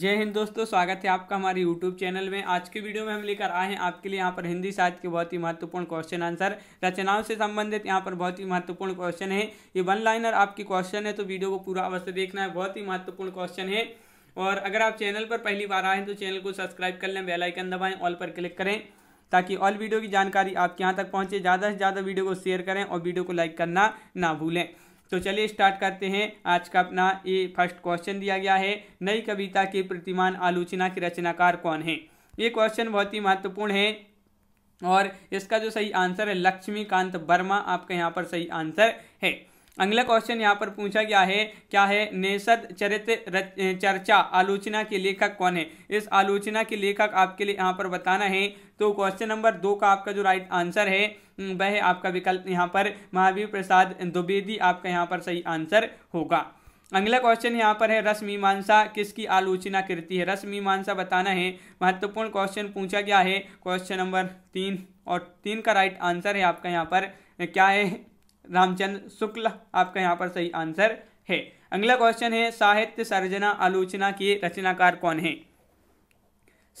जय हिंद दोस्तों स्वागत है आपका हमारे YouTube चैनल में आज के वीडियो में हम लेकर आए हैं आपके लिए यहाँ पर हिंदी साहित्य के बहुत ही महत्वपूर्ण क्वेश्चन आंसर रचनाओं से संबंधित यहाँ पर बहुत ही महत्वपूर्ण क्वेश्चन है ये वन लाइनर आपकी क्वेश्चन है तो वीडियो को पूरा अवश्य देखना है बहुत ही महत्वपूर्ण क्वेश्चन है और अगर आप चैनल पर पहली बार आए हैं तो चैनल को सब्सक्राइब कर लें बेलाइकन दबाएँ ऑल पर क्लिक करें ताकि ऑल वीडियो की जानकारी आपके यहाँ तक पहुँचे ज़्यादा से ज़्यादा वीडियो को शेयर करें और वीडियो को लाइक करना ना भूलें तो चलिए स्टार्ट करते हैं आज का अपना ये फर्स्ट क्वेश्चन दिया गया है नई कविता की प्रतिमान आलोचना के रचनाकार कौन है ये क्वेश्चन बहुत ही महत्वपूर्ण है और इसका जो सही आंसर है लक्ष्मीकांत वर्मा आपका यहाँ पर सही आंसर है अगला क्वेश्चन यहाँ पर पूछा गया है क्या है नेसद चरित्र चर्चा आलोचना के लेखक कौन है इस आलोचना के लेखक आपके लिए यहाँ पर बताना है तो क्वेश्चन नंबर दो का आपका जो राइट आंसर है वह आपका विकल्प यहाँ पर महावीर प्रसाद द्विवेदी आपका यहाँ पर सही आंसर होगा अगला क्वेश्चन यहाँ पर है रस मीमांसा किसकी आलोचना करती है रस मीमांसा बताना है महत्वपूर्ण क्वेश्चन पूछा गया है क्वेश्चन नंबर तीन और तीन का राइट आंसर है आपका यहाँ पर क्या है रामचंद्र शुक्ल आपका यहाँ पर सही आंसर है अगला क्वेश्चन है साहित्य सर्जना आलोचना के रचनाकार कौन है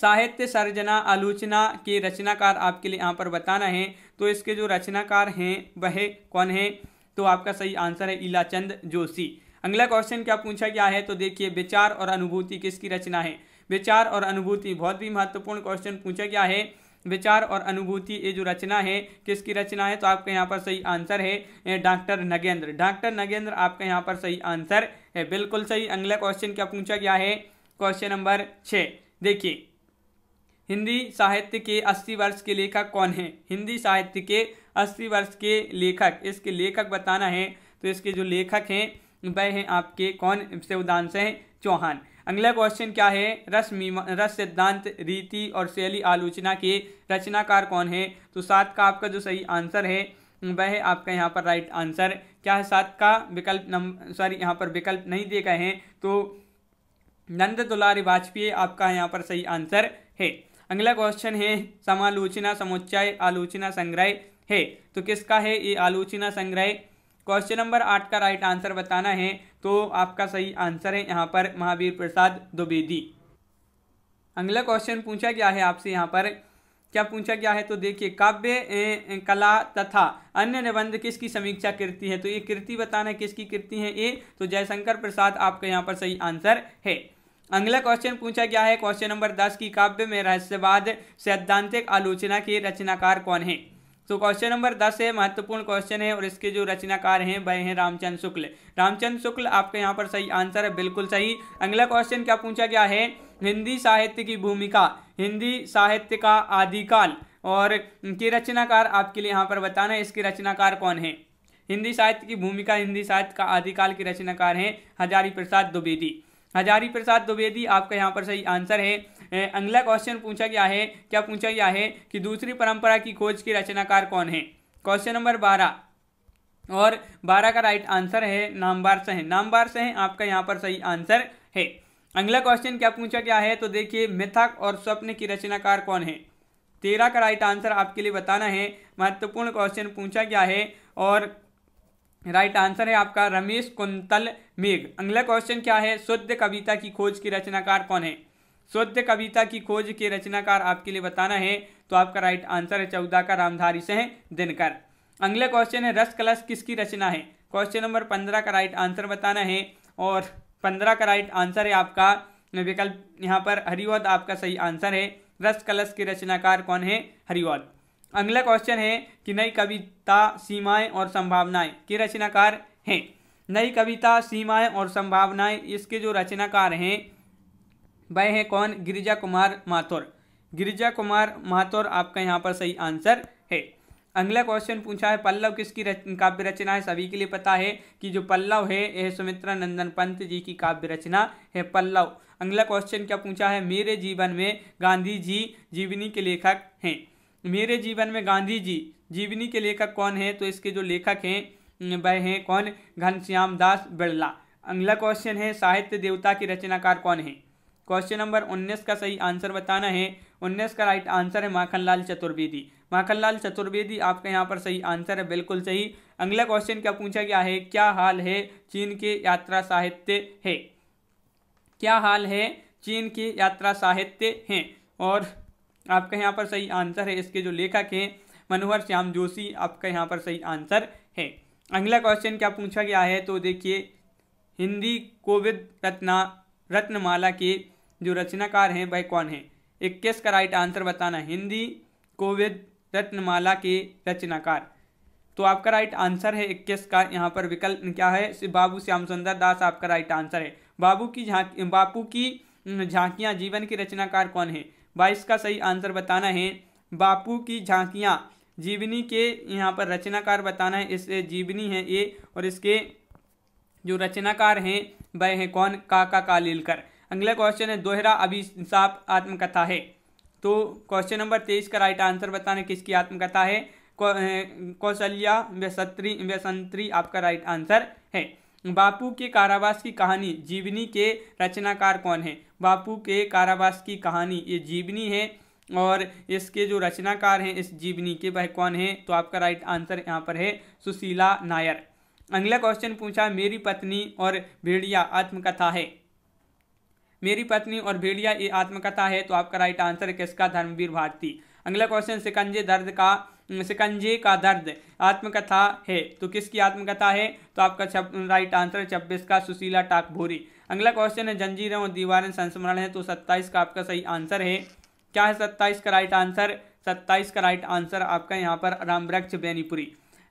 साहित्य सर्जना आलोचना के रचनाकार आपके लिए यहाँ पर बताना है तो इसके जो रचनाकार हैं वह कौन है तो आपका सही आंसर है इलाचंद जोशी अगला क्वेश्चन क्या पूछा गया है तो देखिए विचार और अनुभूति किसकी रचना है विचार और अनुभूति बहुत भी महत्वपूर्ण क्वेश्चन पूछा गया है विचार और अनुभूति ये जो रचना है किसकी रचना है तो आपके यहाँ पर सही आंसर है डॉक्टर नगेंद्र डॉक्टर नगेंद्र आपके यहाँ पर सही आंसर है बिल्कुल सही अगला क्वेश्चन क्या पूछा गया है क्वेश्चन नंबर छः देखिए हिंदी साहित्य के अस्सी वर्ष के लेखक कौन है हिंदी साहित्य के अस्सी वर्ष के लेखक इसके लेखक बताना है तो इसके जो लेखक हैं वह हैं आपके कौन से उदान से हैं चौहान अगला क्वेश्चन क्या है रस रस सिद्धांत रीति और शैली आलोचना के रचनाकार कौन है तो सात का आपका जो सही आंसर है वह है आपका यहाँ पर राइट आंसर क्या है सात का विकल्प नंबर सॉरी यहाँ पर विकल्प नहीं दिए गए हैं तो नंद दुलारी वाजपेयी आपका यहाँ पर सही आंसर है अगला क्वेश्चन है समालोचना समुच्चय आलोचना संग्रह है तो किसका है ये आलोचना संग्रह क्वेश्चन नंबर आठ का राइट आंसर बताना है तो आपका सही आंसर है यहाँ पर महावीर प्रसाद द्विवेदी अगला क्वेश्चन पूछा गया है आपसे यहाँ पर क्या पूछा गया है तो देखिए काव्य कला तथा अन्य निबंध किसकी समीक्षा करती है तो ये कृति बताना किसकी कृति है ये तो जयशंकर प्रसाद आपका यहाँ पर सही आंसर है अगला क्वेश्चन पूछा गया है क्वेश्चन नंबर दस की काव्य में रहस्यवाद सैद्धांतिक आलोचना के रचनाकार कौन है तो क्वेश्चन नंबर दस है महत्वपूर्ण क्वेश्चन है और इसके जो रचनाकार हैं वह हैं रामचंद्र शुक्ल रामचंद्र शुक्ल आपके यहाँ पर सही आंसर है बिल्कुल सही अगला क्वेश्चन क्या पूछा गया है हिंदी साहित्य की भूमिका हिंदी साहित्य का आदिकाल और के रचनाकार आपके लिए यहाँ पर बताना है इसके रचनाकार कौन है हिंदी साहित्य की भूमिका हिंदी साहित्य का आदिकाल के रचनाकार हैं हजारी प्रसाद द्विवेदी हजारी प्रसाद द्विवेदी आपका यहाँ पर सही आंसर है अगला क्वेश्चन पूछा गया है क्या पूछा गया है कि दूसरी परंपरा की खोज के रचनाकार कौन है क्वेश्चन नंबर बारह और बारह का राइट आंसर है नामबार सह नामबार सह आपका यहाँ पर सही आंसर है अगला क्वेश्चन क्या पूछा गया है तो देखिए मिथक और स्वप्न की रचनाकार कौन है तेरह का राइट आंसर आपके लिए बताना है महत्वपूर्ण क्वेश्चन पूछा गया है और राइट आंसर है आपका रमेश कुंतल मेघ अगला क्वेश्चन क्या है शुद्ध कविता की खोज के रचनाकार कौन है शुद्ध कविता की खोज के रचनाकार आपके लिए बताना है तो आपका राइट आंसर है चौदह का रामधारी से दिनकर अगला क्वेश्चन है रस कलश किसकी रचना है क्वेश्चन नंबर पंद्रह का राइट आंसर बताना है और पंद्रह का राइट आंसर है आपका विकल्प यहाँ पर हरिवध आपका सही आंसर है रस कलश के रचनाकार कौन है हरिवध अगला क्वेश्चन है कि नई कविता सीमाएं और संभावनाएं के रचनाकार हैं नई कविता सीमाएं और संभावनाएं इसके जो रचनाकार हैं वह हैं कौन गिरिजा कुमार माथुर गिरिजा कुमार माथुर आपका यहाँ पर सही आंसर है अगला क्वेश्चन पूछा है पल्लव किसकी रच, काव्य रचना है सभी के लिए पता है कि जो पल्लव है यह सुमित्रा नंदन पंत जी की काव्य रचना है पल्लव अगला क्वेश्चन क्या पूछा है मेरे जीवन में गांधी जी जीवनी के लेखक हैं मेरे जीवन में गांधी जी जीवनी के लेखक कौन है तो इसके जो लेखक हैं वह हैं कौन घनश्याम दास बिरला अगला क्वेश्चन है साहित्य देवता के रचनाकार कौन है क्वेश्चन नंबर उन्नीस का सही आंसर बताना है उन्नीस का राइट आंसर है माखनलाल चतुर्वेदी माखनलाल चतुर्वेदी आपका यहाँ पर सही आंसर है बिल्कुल सही अगला क्वेश्चन क्या पूछा गया है क्या हाल है चीन के यात्रा साहित्य है क्या हाल है चीन के यात्रा साहित्य हैं और आपका यहाँ पर सही आंसर है इसके जो लेखक हैं मनोहर श्याम जोशी आपका यहाँ पर सही आंसर है अगला क्वेश्चन क्या पूछा गया है तो देखिए हिंदी कोविद रत्ना रत्नमाला के जो रचनाकार हैं वह कौन हैं इक्कीस का राइट आंसर बताना हिंदी कोविद रत्नमाला के रचनाकार तो आपका राइट आंसर है इक्कीस का यहाँ पर विकल्प क्या है बाबू श्याम सुंदर दास आपका राइट आंसर है बाबू की झांकी बापू की झांकियाँ जीवन के रचनाकार कौन है बाईस का सही आंसर बताना है बापू की झांकियाँ जीवनी के यहाँ पर रचनाकार बताना है इससे जीवनी है ये और इसके जो रचनाकार हैं वह हैं कौन काका कालीलकर अगला क्वेश्चन है दोहरा अभिशाप आत्मकथा है तो क्वेश्चन नंबर तेईस का राइट आंसर बताना किसकी आत्मकथा है कौशल्या व्यसत्री व्यसंत्री आपका राइट आंसर है बापू के कारावास की कहानी जीवनी के रचनाकार कौन है बापू के कारावास की कहानी ये जीवनी है और इसके जो रचनाकार हैं इस जीवनी के वह कौन हैं तो आपका राइट आंसर यहाँ पर है सुशीला नायर अगला क्वेश्चन पूछा मेरी पत्नी और भेड़िया आत्मकथा है मेरी पत्नी और भेड़िया ये आत्मकथा है तो आपका राइट आंसर किसका धर्मवीर भारती अगला क्वेश्चन सिकंजे दर्द का शिकंजे का दर्द आत्मकथा है तो किसकी आत्मकथा है तो आपका छप राइट आंसर छब्बीस का सुशीला टाकभोरी अगला क्वेश्चन है जंजीरें और दीवारें संस्मरण है तो सत्ताईस का आपका सही आंसर है क्या है सत्ताईस का राइट आंसर सत्ताईस का राइट आंसर आपका यहाँ पर रामवृक्ष बेनीपुरी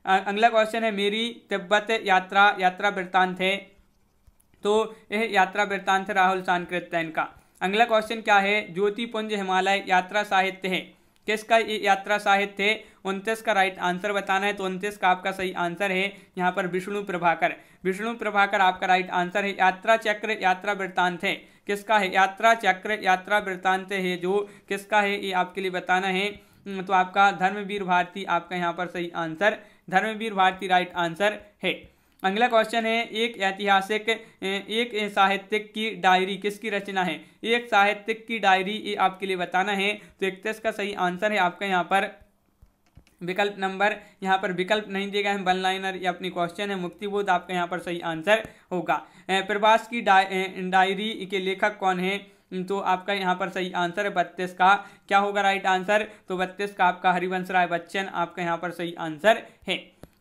अगला क्वेश्चन है मेरी तिब्बत यात्रा यात्रा वृत्तांत है तो यह यात्रा वृत्तांत राहुल सांकृत्यन का अगला क्वेश्चन क्या है ज्योतिपुंज हिमालय यात्रा साहित्य है किसका ये यात्रा साहित्य थे उनतीस का राइट आंसर बताना है तो उनतीस का आपका सही आंसर है यहाँ पर विष्णु प्रभाकर विष्णु प्रभाकर आपका राइट आंसर है यात्रा चक्र यात्रा वृत्तांत है किसका है यात्रा चक्र यात्रा वृत्तांत है जो किसका है ये आपके लिए बताना है हम्म, तो आपका धर्मवीर भारती आपका यहाँ पर सही answer Dharamvir Bharati right answer है अगला क्वेश्चन है एक ऐतिहासिक एक साहित्यिक की डायरी किसकी रचना है एक साहित्यिक की डायरी ये आपके लिए बताना है तो इकतीस का सही आंसर है आपका यहाँ पर विकल्प नंबर यहाँ पर विकल्प नहीं दिए गए हैं वन लाइनर या अपनी क्वेश्चन है मुक्तिबोध आपका यहाँ पर सही आंसर होगा प्रवास की डा, डायरी के लेखक कौन है तो आपका यहाँ पर सही आंसर है बत्तीस का क्या होगा राइट आंसर तो बत्तीस का आपका हरिवंश राय बच्चन आपका यहाँ पर सही आंसर है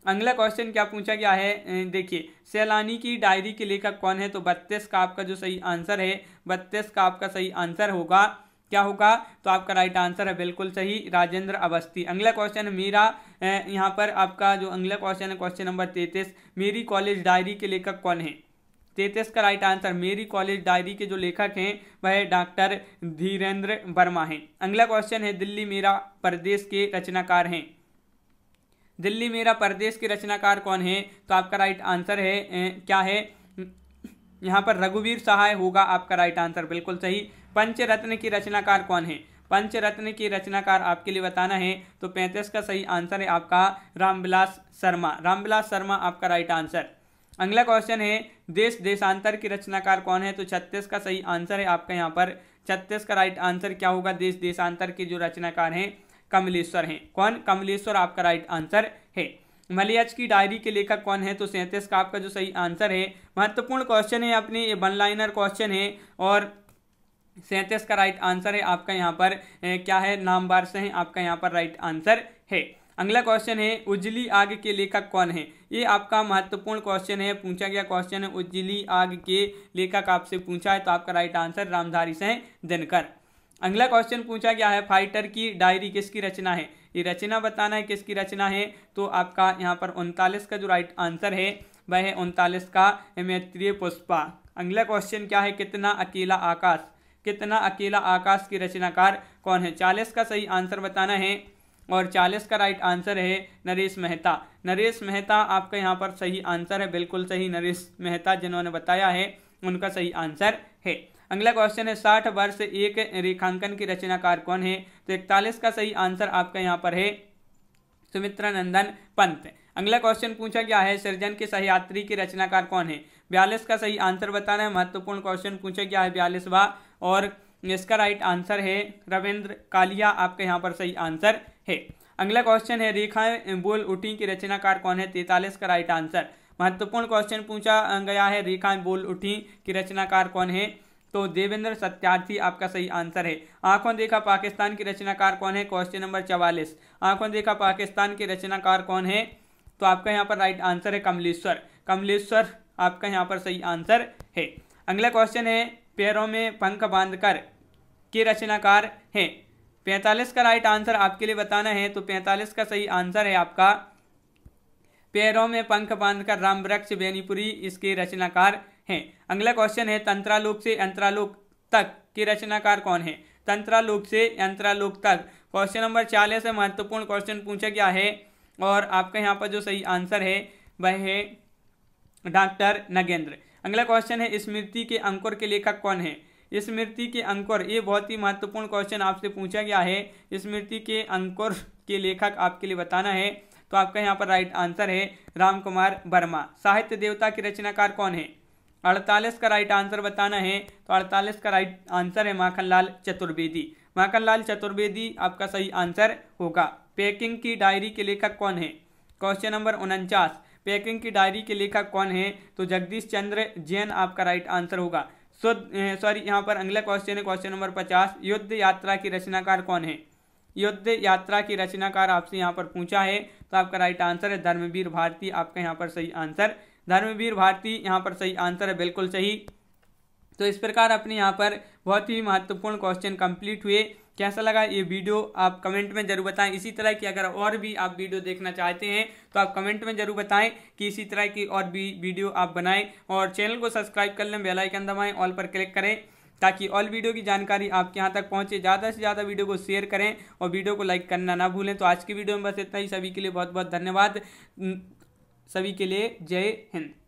अगला क्वेश्चन क्या पूछा गया है देखिए सैलानी की डायरी के लेखक कौन है तो बत्तीस का आपका जो सही आंसर है बत्तीस का आपका सही आंसर होगा क्या होगा तो आपका राइट आंसर है बिल्कुल सही राजेंद्र अवस्थी अगला क्वेश्चन मेरा यहाँ पर आपका जो अगला क्वेश्चन है क्वेश्चन नंबर तैंतीस मेरी कॉलेज डायरी के लेखक कौन है तैतीस का राइट आंसर मेरी कॉलेज डायरी के जो लेखक हैं वह डॉक्टर धीरेन्द्र वर्मा हैं अगला क्वेश्चन है दिल्ली मेरा प्रदेश के रचनाकार हैं दिल्ली मेरा प्रदेश के रचनाकार कौन है तो आपका राइट आंसर है ए, क्या है यहाँ पर रघुवीर सहाय होगा आपका राइट आंसर बिल्कुल सही पंचरत्न की रचनाकार कौन है पंचरत्न की रचनाकार आपके लिए बताना है तो पैंतीस का सही आंसर है आपका रामविलास शर्मा रामविलास शर्मा आपका राइट आंसर अगला क्वेश्चन है देश देशांतर की रचनाकार कौन है तो छत्तीस का सही आंसर है आपका यहाँ पर छत्तीस का राइट आंसर क्या होगा देश देशांतर के जो रचनाकार हैं कमलेश्वर हैं कौन कमलेश्वर आपका राइट आंसर है मलियाज की डायरी के लेखक कौन है तो सैंतीस का आपका जो सही आंसर है महत्वपूर्ण क्वेश्चन है अपने ये वन लाइनर क्वेश्चन है और सैंतीस का राइट आंसर है आपका यहाँ पर ए, क्या है नाम बार से है आपका यहाँ पर राइट आंसर है अगला क्वेश्चन है उजली आग के लेखक कौन है ये आपका महत्वपूर्ण क्वेश्चन है पूछा गया क्वेश्चन है उजली आग के लेखक आपसे पूछा है तो आपका राइट आंसर रामधारी से दिनकर अगला क्वेश्चन पूछा गया है फाइटर की डायरी किसकी रचना है ये रचना बताना है किसकी रचना है तो आपका यहाँ पर उनतालीस का जो राइट आंसर है वह है उनतालीस का मैत्रीय पुष्पा अगला क्वेश्चन क्या है कितना अकेला आकाश कितना अकेला आकाश की रचनाकार कौन है चालीस का सही आंसर बताना है और चालीस का राइट आंसर है नरेश मेहता नरेश मेहता आपका यहाँ पर सही आंसर है बिल्कुल सही नरेश मेहता जिन्होंने बताया है उनका सही आंसर है अगला क्वेश्चन है साठ वर्ष एक रेखांकन की रचनाकार कौन है तो इकतालीस का सही आंसर आपका यहाँ पर है सुमित्रा नंदन पंत अगला क्वेश्चन पूछा गया है सृजन के सहयात्री के रचनाकार कौन है बयालीस का सही आंसर बताना है महत्वपूर्ण क्वेश्चन पूछा गया है बयालीसवा और इसका राइट आंसर है रविंद्र कालिया आपके यहाँ पर सही आंसर है अगला क्वेश्चन है रेखाएं बोल उठी की रचनाकार कौन है तैतालीस का राइट आंसर महत्वपूर्ण क्वेश्चन पूछा गया है रेखाएं बोल उठी की रचनाकार कौन है तो देवेंद्र सत्यार्थी आपका सही आंसर है आंखों देखा पाकिस्तान के रचनाकार कौन है क्वेश्चन नंबर चवालीस आंखों देखा पाकिस्तान के रचनाकार कौन है तो आपका यहाँ पर राइट आंसर है कमलेश्वर कमलेश्वर आपका यहाँ पर सही आंसर है अगला क्वेश्चन है पैरों में पंख बांधकर के रचनाकार हैं पैंतालीस का राइट आंसर आपके लिए बताना है तो पैंतालीस का सही आंसर है आपका पैरों में पंख बांधकर राम वृक्ष बेनीपुरी इसके रचनाकार हैं अगला क्वेश्चन है तंत्रालोक से यंत्रालोक तक के रचनाकार कौन है तंत्रालोक से यंत्रालोक तक क्वेश्चन नंबर चालीस है महत्वपूर्ण क्वेश्चन पूछा गया है और आपका यहाँ पर जो सही आंसर है वह है डॉक्टर नगेंद्र अगला क्वेश्चन है स्मृति के अंकुर के लेखक कौन है स्मृति के अंकुर ये बहुत ही महत्वपूर्ण क्वेश्चन आपसे पूछा गया है स्मृति के अंकुर के लेखक आपके लिए बताना है तो आपका यहाँ पर राइट आंसर है राम कुमार वर्मा साहित्य देवता के रचनाकार कौन है अड़तालीस का राइट आंसर बताना है तो अड़तालीस का राइट आंसर है माखनलाल चतुर्वेदी माखनलाल चतुर्वेदी आपका सही आंसर होगा पैकिंग की डायरी के लेखक कौन है क्वेश्चन नंबर उनचास पैकिंग की डायरी के लेखक कौन है तो जगदीश चंद्र जैन आपका राइट आंसर होगा शुद्ध सॉरी यहाँ पर अगला क्वेश्चन है क्वेश्चन नंबर पचास युद्ध यात्रा की रचनाकार कौन है युद्ध यात्रा की रचनाकार आपसे यहाँ पर पूछा है तो आपका राइट आंसर है धर्मवीर भारती आपका यहाँ पर सही आंसर धर्मवीर भारती यहाँ पर सही आंसर है बिल्कुल सही तो इस प्रकार अपने यहाँ पर बहुत ही महत्वपूर्ण क्वेश्चन कंप्लीट हुए कैसा लगा ये वीडियो आप कमेंट में जरूर बताएं इसी तरह की अगर और भी आप वीडियो देखना चाहते हैं तो आप कमेंट में जरूर बताएं कि इसी तरह की और भी वीडियो आप बनाएं और चैनल को सब्सक्राइब कर लें बेल आइकन दबाएं ऑल पर क्लिक करें ताकि ऑल वीडियो की जानकारी आपके यहाँ तक पहुँचे ज़्यादा से ज़्यादा वीडियो को शेयर करें और वीडियो को लाइक करना ना भूलें तो आज की वीडियो में बस इतना ही सभी के लिए बहुत बहुत धन्यवाद सभी के लिए जय हिंद